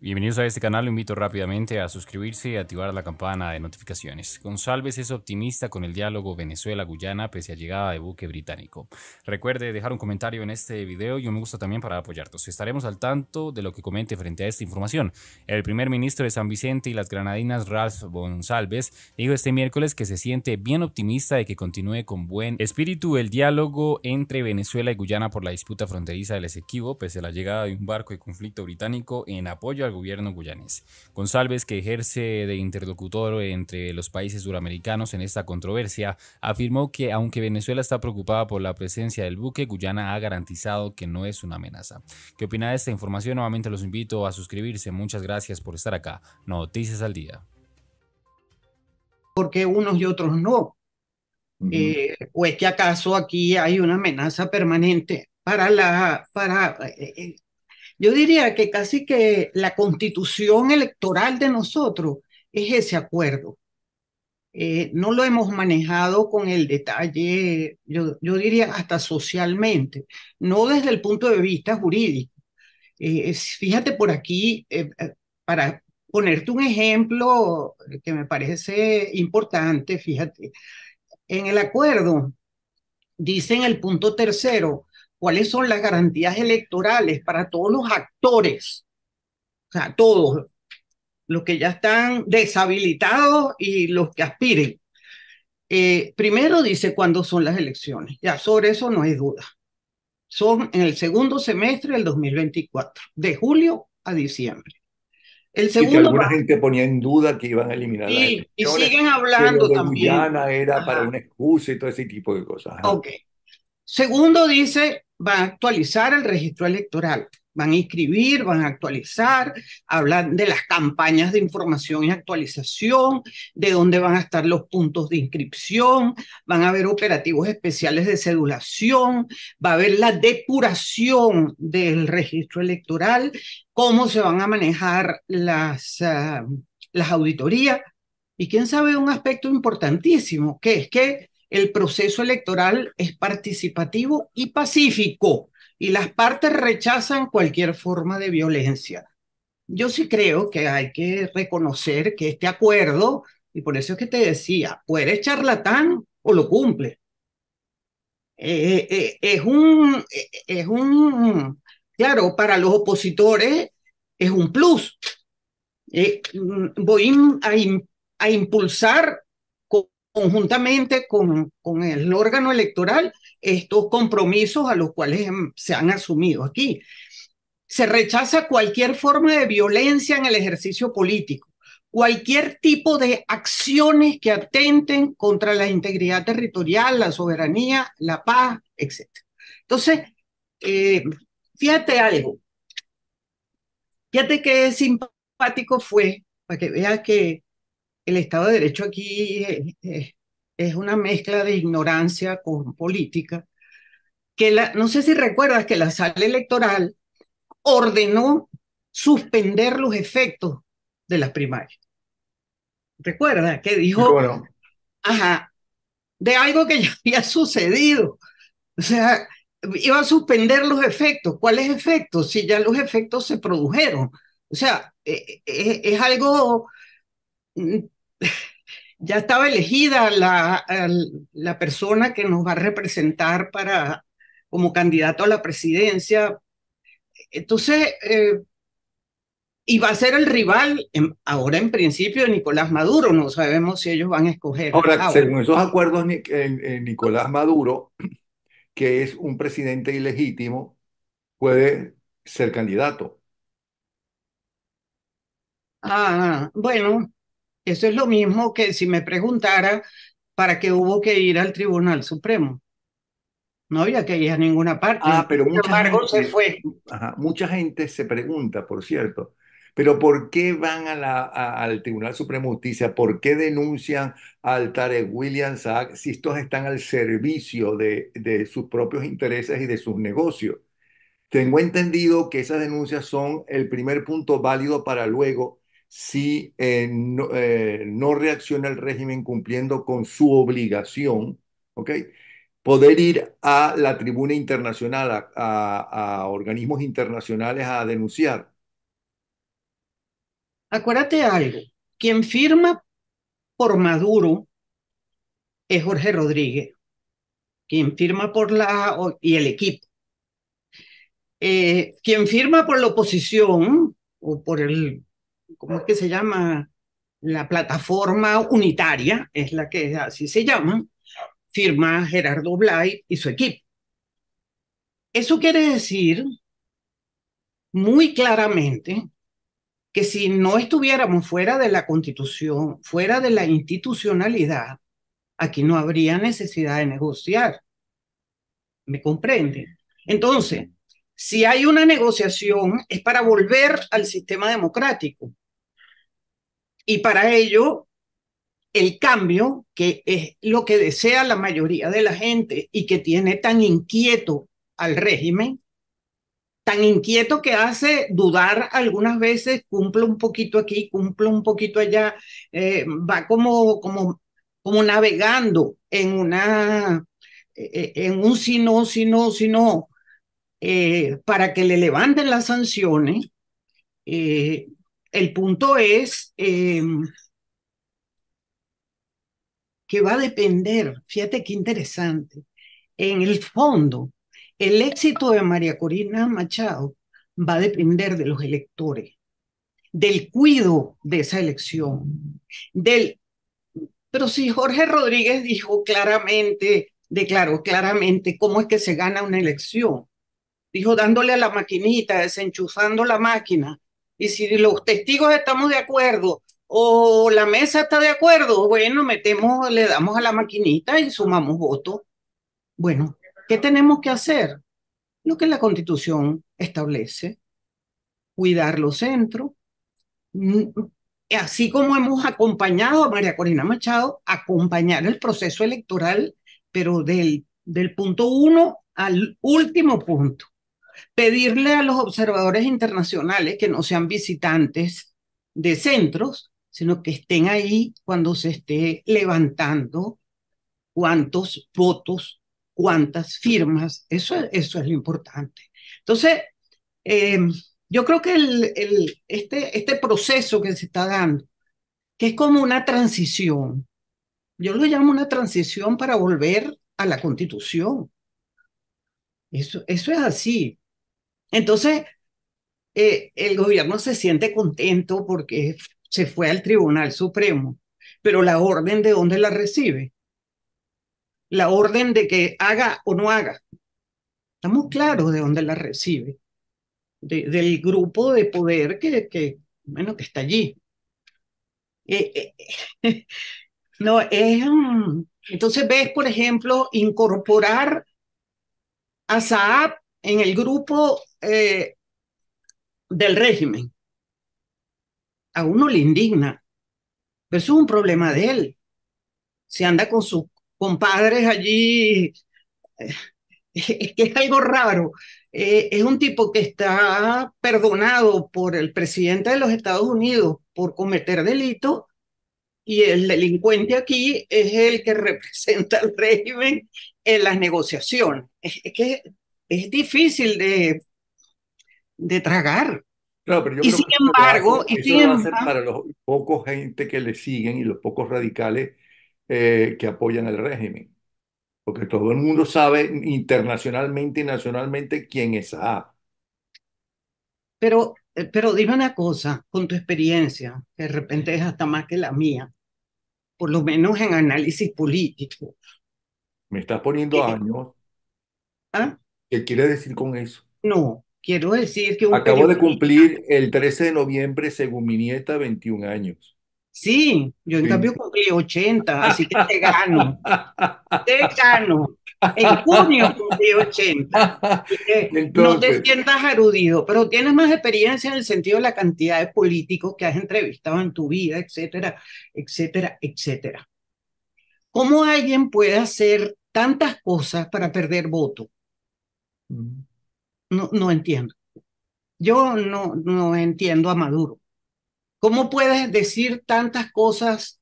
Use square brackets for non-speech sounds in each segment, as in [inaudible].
Bienvenidos a este canal, lo invito rápidamente a suscribirse y activar la campana de notificaciones. González es optimista con el diálogo Venezuela-Guyana pese a llegada de buque británico. Recuerde dejar un comentario en este video y un me gusta también para apoyarnos. Estaremos al tanto de lo que comente frente a esta información. El primer ministro de San Vicente y las granadinas Ralph González dijo este miércoles que se siente bien optimista de que continúe con buen espíritu el diálogo entre Venezuela y Guyana por la disputa fronteriza del Esequibo pese a la llegada de un barco de conflicto británico en apoyo al gobierno guyanés. González, que ejerce de interlocutor entre los países suramericanos en esta controversia, afirmó que aunque Venezuela está preocupada por la presencia del buque, Guyana ha garantizado que no es una amenaza. ¿Qué opina de esta información? Nuevamente los invito a suscribirse. Muchas gracias por estar acá. Noticias al día. Porque unos y otros no. Eh, ¿O es que acaso aquí hay una amenaza permanente para la para eh, eh, yo diría que casi que la constitución electoral de nosotros es ese acuerdo. Eh, no lo hemos manejado con el detalle, yo, yo, diría hasta socialmente, no desde el punto de vista jurídico. Eh, fíjate por aquí, eh, para ponerte un ejemplo que me parece importante, fíjate, en el acuerdo dice el punto tercero cuáles son las garantías electorales para todos los actores, o sea, todos los que ya están deshabilitados y los que aspiren. Eh, primero dice cuándo son las elecciones, ya sobre eso no hay duda. Son en el segundo semestre del 2024, de julio a diciembre. El segundo y que alguna gente ponía en duda que iban a eliminar y, y siguen hablando que también. era para un excusa y todo ese tipo de cosas. Okay. ¿eh? Ok. Segundo dice van a actualizar el registro electoral, van a inscribir, van a actualizar, hablan de las campañas de información y actualización, de dónde van a estar los puntos de inscripción, van a haber operativos especiales de cedulación, va a haber la depuración del registro electoral, cómo se van a manejar las, eh, las auditorías. Y quién sabe un aspecto importantísimo, que es que el proceso electoral es participativo y pacífico y las partes rechazan cualquier forma de violencia. Yo sí creo que hay que reconocer que este acuerdo, y por eso es que te decía, o eres charlatán o lo cumple. Eh, eh, eh, es un, es un, claro, para los opositores es un plus. Mm, voy a, a impulsar conjuntamente con, con, el órgano electoral estos compromisos a los cuales mm, se han asumido aquí. Se rechaza cualquier forma de violencia en el ejercicio político, cualquier tipo de acciones que atenten contra la integridad territorial, la soberanía, la paz, etc. Entonces, eh, fíjate algo. Fíjate qué simpático fue, para que veas que el Estado de Derecho aquí eh, eh, es, una mezcla de ignorancia con política, que no sé si recuerdas que la sala electoral ordenó suspender los efectos de las primarias. ¿Recuerdas? que dijo, ajá, de algo que ya había sucedido. O sea, iba a suspender los efectos. ¿Cuáles efectos? Si ya los efectos se produjeron. O sea, eh, es algo Mm, [laughs] ya estaba elegida la, la persona que nos va a representar para, como candidato a la presidencia. Entonces, eh, y va a ser el rival, ahora en principio, de Nicolás Maduro. No sabemos si ellos van a escoger. Ahora, según esos acuerdos, Nicolás Maduro, [clears throat] que es un presidente ilegítimo, puede ser candidato. Ah, bueno, eso es lo mismo que si me preguntara para qué hubo que ir al Tribunal Supremo. No había que ir a ninguna parte. Ah, pero se fue. mucha gente se pregunta, por cierto, pero ¿por qué van a la, al Tribunal Supremo de Justicia? ¿Por qué denuncian al Tarek William si estos están al servicio de, de sus propios intereses y de sus negocios? Tengo entendido que esas denuncias son el primer punto válido para luego si eh, eh, no, reacciona el régimen cumpliendo con su obligación, ¿ok? poder ir a la tribuna internacional, a, organismos internacionales a denunciar. Acuérdate algo, quien firma por Maduro es Jorge Rodríguez, quien firma por la y el equipo. Eh, quien firma por la oposición o por el ¿cómo es que se llama? La plataforma unitaria, es la que así se llama, firma Gerardo Blay y su equipo. Eso quiere decir muy claramente que si no estuviéramos fuera de la constitución, fuera de la institucionalidad, aquí no habría necesidad de negociar. ¿Me comprende? Entonces, si hay una negociación es para volver al sistema democrático, y para ello, el cambio, que es lo que desea la mayoría de la gente y que tiene tan inquieto al régimen, tan inquieto que hace dudar algunas veces, cumple un poquito aquí, cumple un poquito allá, eh, va como, como, como navegando en, una, eh, eh, en un si no, si no, si no, para que le levanten las sanciones. El punto es em, que va a depender, fíjate qué interesante, en el fondo, el éxito de María Corina Machado va a depender de los electores, del cuido de esa elección, del... Pero si Jorge Rodríguez dijo claramente, declaró claramente cómo es que se gana una elección, dijo dándole a la maquinita, desenchufando la máquina, y si los testigos estamos de acuerdo o la mesa está de acuerdo, bueno, metemos, le damos a la maquinita y sumamos votos. Bueno, ¿qué tenemos que hacer? Lo que la Constitución establece, cuidar los centros, mm, así como hemos acompañado a María Corina Machado, acompañar el proceso electoral, pero del, del punto uno al último punto pedirle a los observadores internacionales que no sean visitantes de centros, sino que estén ahí cuando se esté levantando cuántos votos, cuántas firmas, eso, es lo importante. Entonces, em, yo creo que el, este, este proceso que se está dando, que es como una transición, yo lo llamo una transición para volver a la constitución. eso es así. Entonces, eh, el gobierno se siente contento porque se fue al Tribunal Supremo, pero la orden de dónde la recibe? La orden de que haga o no haga. Estamos claros de dónde la recibe. del grupo de poder que, que, que está allí. Eh, eh, [laughs] no, es... Mm, entonces ves, por ejemplo, incorporar a Saab en el grupo eh, del régimen, a uno le indigna. Pero eso es un problema de él. se anda con sus compadres allí, eh, [laughs] es que es algo raro. Eh, es un tipo que está perdonado por el presidente de los Estados Unidos por cometer delito y el delincuente aquí es el que [laughs] representa al régimen en las negociación es que es difícil de de tragar. y sin embargo, y para los pocos gente que le siguen y los pocos radicales eh, que apoyan al régimen. Porque todo el mundo sabe internacionalmente y nacionalmente quién es A Pero, eh, pero dime una cosa, con tu experiencia, que de repente es hasta más que la mía, por lo menos en análisis político. Me estás poniendo eh, años. ¿Ah? ¿Qué quiere decir con eso? No, Quiero decir que... Acabo de cumplir el 13 de noviembre, según mi nieta, 21 años. Sí, yo en cambio cumplí 80, así que te gano. [laughs] te gano. En junio cumplí 80. no te sientas arudido, pero tienes más experiencia en el sentido de la cantidad de políticos que has entrevistado en tu vida, etcétera, etcétera, etcétera. ¿Cómo alguien puede hacer tantas cosas para perder voto? Mm. No, entiendo. Yo no, no entiendo a Maduro. ¿Cómo puedes decir tantas cosas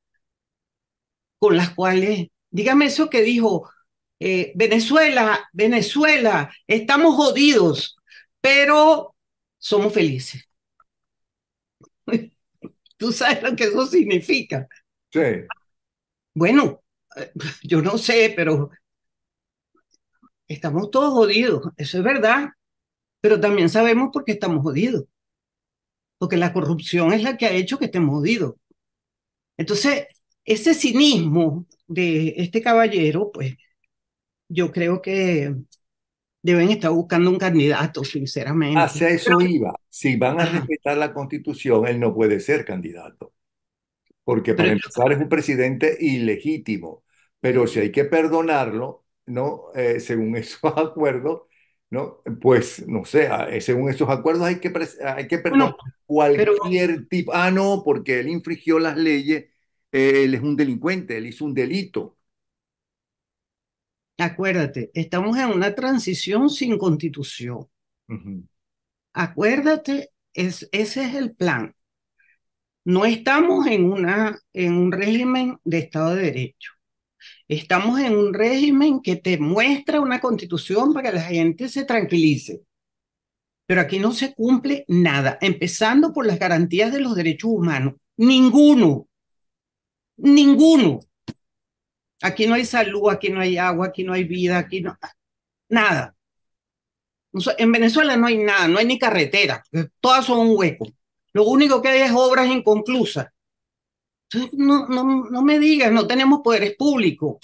con las cuales, dígame eso que dijo, eh, Venezuela, Venezuela, estamos jodidos, pero somos felices. [laughs] Tú sabes lo que eso significa. Sí. Bueno, eh, [laughs] yo no sé, pero estamos todos jodidos, eso es verdad. Pero también sabemos por qué estamos jodidos. Porque la corrupción es la que ha hecho que estemos jodidos. Entonces, ese cinismo de este caballero, pues yo creo que deben estar buscando un candidato, sinceramente. Hacia eso iba. Si van a respetar la constitución, él no puede ser candidato. Porque para empezar es un presidente ilegítimo. Pero si hay que perdonarlo, ¿no? Eh, según [laughs] esos acuerdos, ¿no? Pues, no sé, ah, eh, según esos acuerdos hay que, hay que perdonar cualquier tipo. Ah, no, porque él infringió las leyes, él es un delincuente, él hizo un delito. Acuérdate, estamos en una transición sin constitución. Acuérdate, ese es el plan. No estamos en, una, en un régimen de Estado de Derecho. Estamos en un régimen que te muestra una constitución para que la gente se tranquilice. Pero aquí no se cumple nada, empezando por las garantías de los derechos humanos. Ninguno, ninguno. Aquí no hay salud, aquí no hay agua, aquí no hay vida, aquí no... Nada. En Venezuela no hay nada, no hay ni carretera, todas son un hueco. Lo único que hay es obras inconclusas no, no, me digas, no tenemos poderes públicos.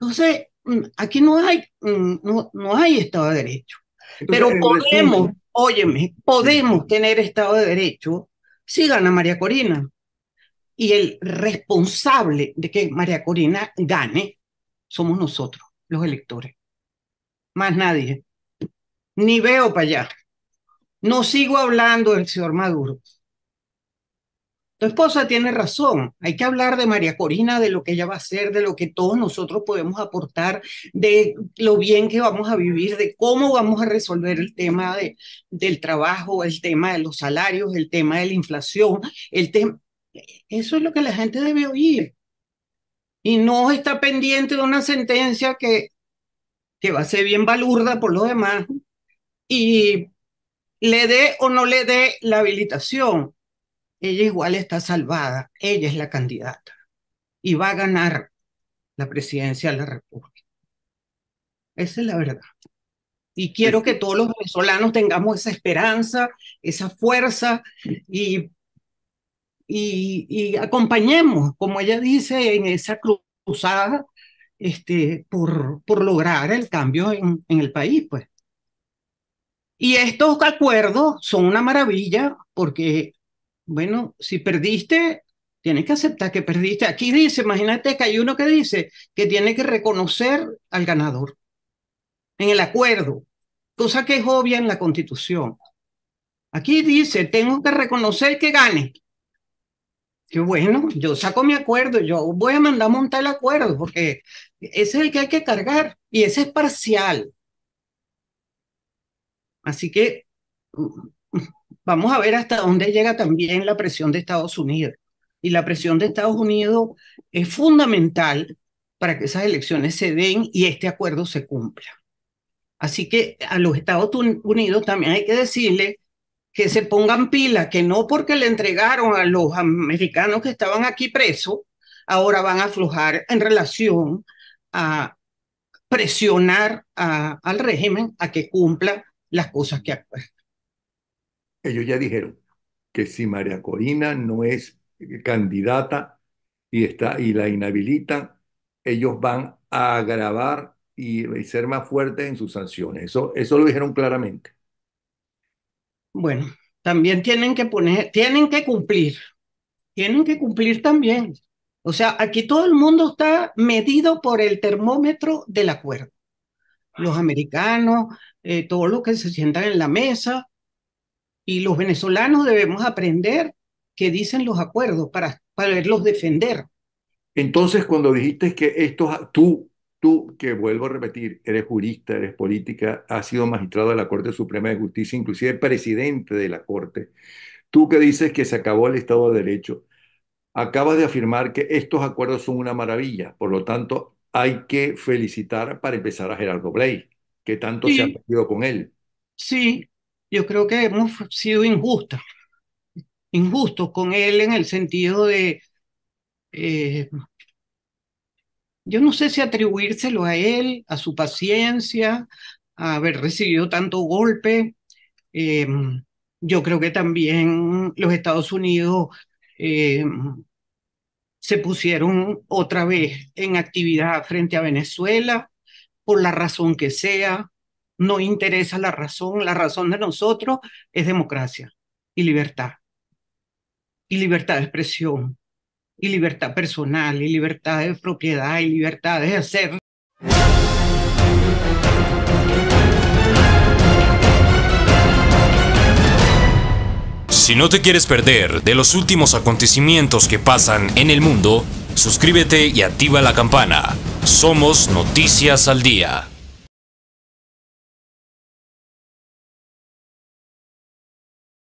Entonces, mm, aquí no hay, mm, no, no hay Estado de Derecho. Pero podemos, óyeme, podemos tener Estado de Derecho si gana María Corina. Y el responsable de que María Corina gane somos nosotros, los electores. Más nadie. Ni veo para allá. No sigo hablando del señor Maduro tu esposa tiene razón, hay que hablar de María Corina, de lo que ella va a hacer, de lo que todos nosotros podemos aportar, de lo bien que vamos a vivir, de cómo vamos a resolver el tema de, del trabajo, el tema de los salarios, el tema de la inflación, el tema... Eso es lo que la gente debe oír. Y no está pendiente de una sentencia que, que va a ser bien balurda por los demás y le dé o no le dé la habilitación ella igual está salvada, ella es la candidata y va a ganar la presidencia de la República. Esa es la verdad. Y quiero que todos los venezolanos tengamos esa esperanza, esa fuerza y, y, acompañemos, como ella dice, en esa cruzada este, por, por lograr el cambio en, el país. Pues. Y estos acuerdos son una maravilla porque bueno, si perdiste, tienes que aceptar que perdiste. Aquí dice, imagínate que hay uno que dice que tiene que reconocer al ganador en el acuerdo, cosa que es obvia en la constitución. Aquí dice, tengo que reconocer que gane. Qué bueno, yo saco mi acuerdo, yo voy a mandar a montar el acuerdo, porque ese es el que hay que cargar y ese es parcial. Así que Vamos a ver hasta dónde llega también la presión de Estados Unidos. Y la presión de Estados Unidos es fundamental para que esas elecciones se den y este acuerdo se cumpla. Así que a los Estados Unidos también hay que decirle que se pongan pila, que no porque le entregaron a los americanos que estaban aquí presos, ahora van a aflojar en relación a presionar al régimen a que cumpla las cosas que acuerda ellos ya dijeron que si María Corina no es candidata y, está, y la inhabilitan, ellos van a agravar y, ser más fuertes en sus sanciones. Eso, eso lo dijeron claramente. Bueno, también tienen que poner, tienen que cumplir, tienen que cumplir también. O sea, aquí todo el mundo está medido por el termómetro del acuerdo. Los americanos, eh, todos los que se sientan en la mesa, y los venezolanos debemos aprender qué dicen los acuerdos para poderlos defender. Entonces, cuando dijiste que estos, tú, tú, que vuelvo a repetir, eres jurista, eres política, has sido magistrado de la Corte Suprema de Justicia, inclusive presidente de la Corte, tú que dices que se acabó el Estado de Derecho, acabas de afirmar que estos acuerdos son una maravilla, por lo tanto, hay que felicitar para empezar a Gerardo Blay, que tanto se ha perdido con él. Sí, yo creo que hemos sido injustos, injustos con él en el sentido de, eh, yo no sé si atribuírselo a él, a su paciencia, a haber recibido tanto golpe. Em, yo creo que también los Estados Unidos em, se pusieron otra vez en actividad frente a Venezuela, por la razón que sea, no interesa la razón, la razón de nosotros es democracia y libertad, y libertad de expresión, y libertad personal, y libertad de propiedad, y libertad de hacer. Si no te quieres perder de los últimos acontecimientos que pasan en el mundo, suscríbete y activa la campana. Somos Noticias al Día.